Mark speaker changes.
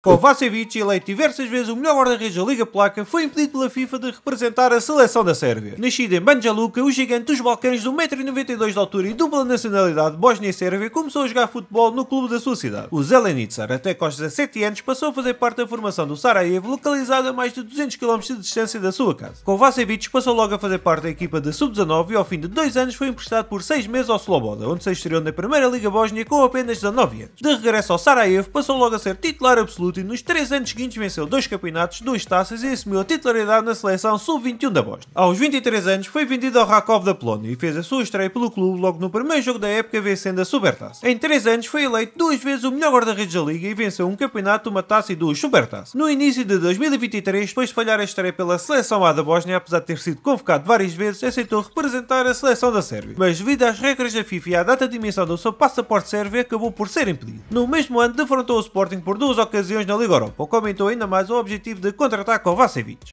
Speaker 1: Kovacevic, eleito diversas vezes o melhor guarda-redes da Liga Polaca, foi impedido pela FIFA de representar a seleção da Sérvia. Nascido em Banja Luka, o gigante dos Balcãs de 1,92m de altura e dupla nacionalidade Bósnia e Sérvia começou a jogar futebol no clube da sua cidade. O Zelenitsar, até com aos 17 anos, passou a fazer parte da formação do Sarajevo, localizada a mais de 200km de distância da sua casa. Kovacevic passou logo a fazer parte da equipa da Sub-19 e ao fim de dois anos foi emprestado por seis meses ao Sloboda, onde se estreou na Primeira Liga Bósnia com apenas 19 anos. De regresso ao Sarajevo, passou logo a ser titular absoluto absoluto e nos três anos seguintes venceu dois campeonatos, duas taças e assumiu a titularidade na seleção sub-21 da Bosnia. Aos 23 anos foi vendido ao Rakov da Polónia e fez a sua estreia pelo clube logo no primeiro jogo da época vencendo a Supertaça. Em três anos foi eleito duas vezes o melhor guarda-redes da liga e venceu um campeonato, uma taça e duas Supertaças. No início de 2023, depois de falhar a estreia pela seleção A da Bósnia, apesar de ter sido convocado várias vezes, aceitou representar a seleção da Sérvia. Mas devido às regras da FIFA e à data de dimensão do seu passaporte sérvio, acabou por ser impedido. No mesmo ano, defrontou o Sporting por duas ocasiões na Liga Europa, que aumentou ainda mais o objetivo de contra-ataque ao Vacevic.